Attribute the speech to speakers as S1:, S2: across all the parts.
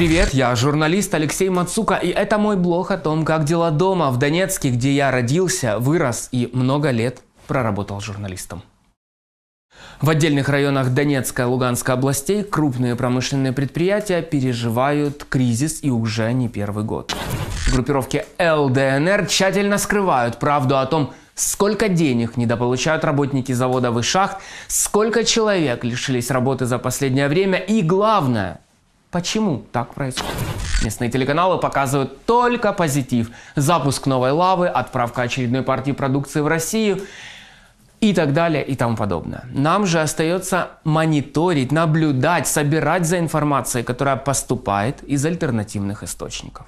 S1: Привет, я журналист Алексей Мацука, и это мой блог о том, как дела дома в Донецке, где я родился, вырос и много лет проработал журналистом. В отдельных районах Донецкой и Луганской областей крупные промышленные предприятия переживают кризис и уже не первый год. Группировки ЛДНР тщательно скрывают правду о том, сколько денег недополучают работники заводов и шахт, сколько человек лишились работы за последнее время и, главное, Почему так происходит? Местные телеканалы показывают только позитив. Запуск новой лавы, отправка очередной партии продукции в Россию и так далее и тому подобное. Нам же остается мониторить, наблюдать, собирать за информацией, которая поступает из альтернативных источников.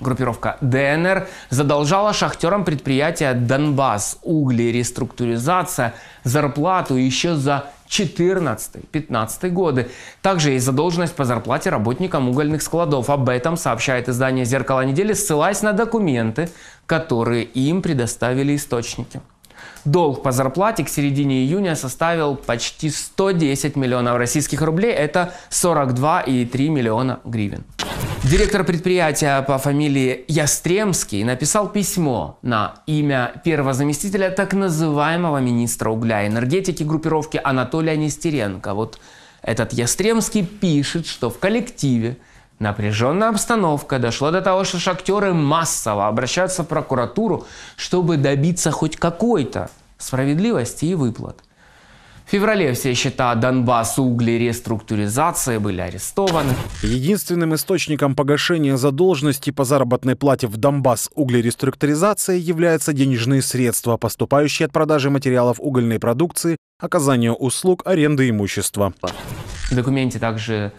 S1: Группировка ДНР задолжала шахтерам предприятия «Донбасс» угли, реструктуризация, зарплату еще за 14-15 годы. Также есть задолженность по зарплате работникам угольных складов. Об этом сообщает издание «Зеркало недели», ссылаясь на документы, которые им предоставили источники. Долг по зарплате к середине июня составил почти 110 миллионов российских рублей, это 42,3 миллиона гривен. Директор предприятия по фамилии Ястремский написал письмо на имя первого заместителя так называемого министра угля и энергетики группировки Анатолия Нестеренко. Вот этот Ястремский пишет, что в коллективе Напряженная обстановка дошла до того, что шахтеры массово обращаются в прокуратуру, чтобы добиться хоть какой-то справедливости и выплат. В феврале все счета Донбассу угли реструктуризации были арестованы.
S2: Единственным источником погашения задолженности по заработной плате в Донбасс угли реструктуризации являются денежные средства, поступающие от продажи материалов угольной продукции, оказания услуг, аренды имущества.
S1: В документе также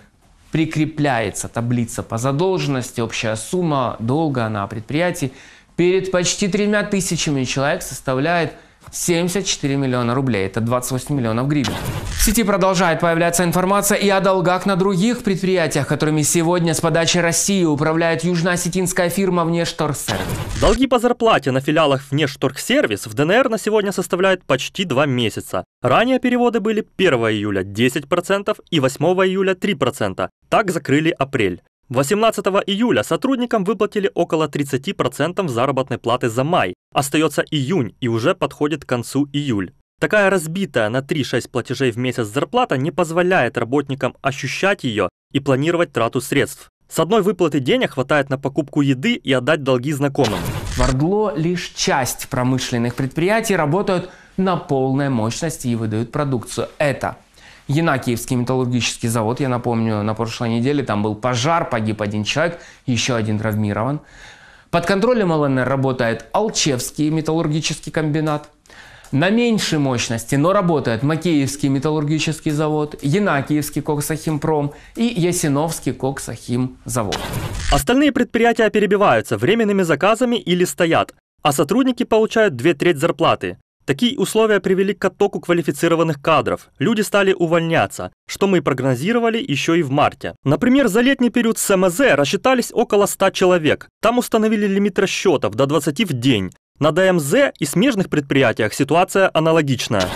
S1: прикрепляется таблица по задолженности, общая сумма долга на предприятии перед почти тремя тысячами человек составляет 74 миллиона рублей, это 28 миллионов гривен. В сети продолжает появляться информация и о долгах на других предприятиях, которыми сегодня с подачи России управляет южноосетинская фирма «Внешторгсервис».
S2: Долги по зарплате на филиалах «Внешторгсервис» в ДНР на сегодня составляют почти два месяца. Ранее переводы были 1 июля 10% и 8 июля 3%. Так закрыли апрель. 18 июля сотрудникам выплатили около 30% заработной платы за май. Остается июнь и уже подходит к концу июль. Такая разбитая на 3-6 платежей в месяц зарплата не позволяет работникам ощущать ее и планировать трату средств. С одной выплаты денег хватает на покупку еды и отдать долги знакомым.
S1: В Ордло лишь часть промышленных предприятий работают на полной мощности и выдают продукцию. Это Янакиевский металлургический завод, я напомню, на прошлой неделе там был пожар, погиб один человек, еще один травмирован. Под контролем ЛНР работает Алчевский металлургический комбинат. На меньшей мощности, но работает Макеевский металлургический завод, Янакиевский коксохимпром и Ясиновский
S2: коксохимзавод. Остальные предприятия перебиваются временными заказами или стоят, а сотрудники получают две трети зарплаты. Такие условия привели к оттоку квалифицированных кадров. Люди стали увольняться, что мы и прогнозировали еще и в марте. Например, за летний период с МЗ рассчитались около 100 человек. Там установили лимит расчетов до 20 в день. На ДМЗ и смежных предприятиях ситуация аналогичная.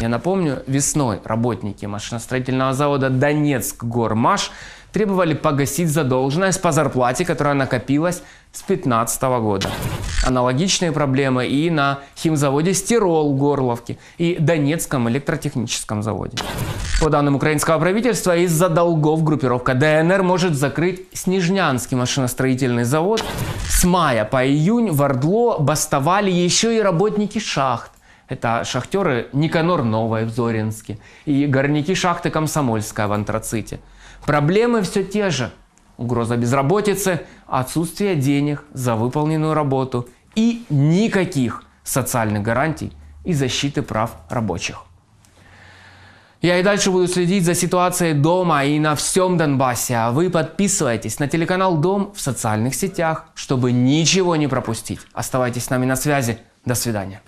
S2: Я напомню, весной работники машиностроительного завода «Донецк Гормаш»
S1: требовали погасить задолженность по зарплате, которая накопилась с 2015 года. Аналогичные проблемы и на химзаводе «Стирол» Горловки и Донецком электротехническом заводе. По данным украинского правительства, из-за долгов группировка ДНР может закрыть Снежнянский машиностроительный завод. С мая по июнь в Ордло бастовали еще и работники шахт. Это шахтеры Никанор Новой в Зоринске и горняки шахты Комсомольская в Антраците – Проблемы все те же. Угроза безработицы, отсутствие денег за выполненную работу и никаких социальных гарантий и защиты прав рабочих. Я и дальше буду следить за ситуацией дома и на всем Донбассе, а вы подписывайтесь на телеканал «Дом» в социальных сетях, чтобы ничего не пропустить. Оставайтесь с нами на связи. До свидания.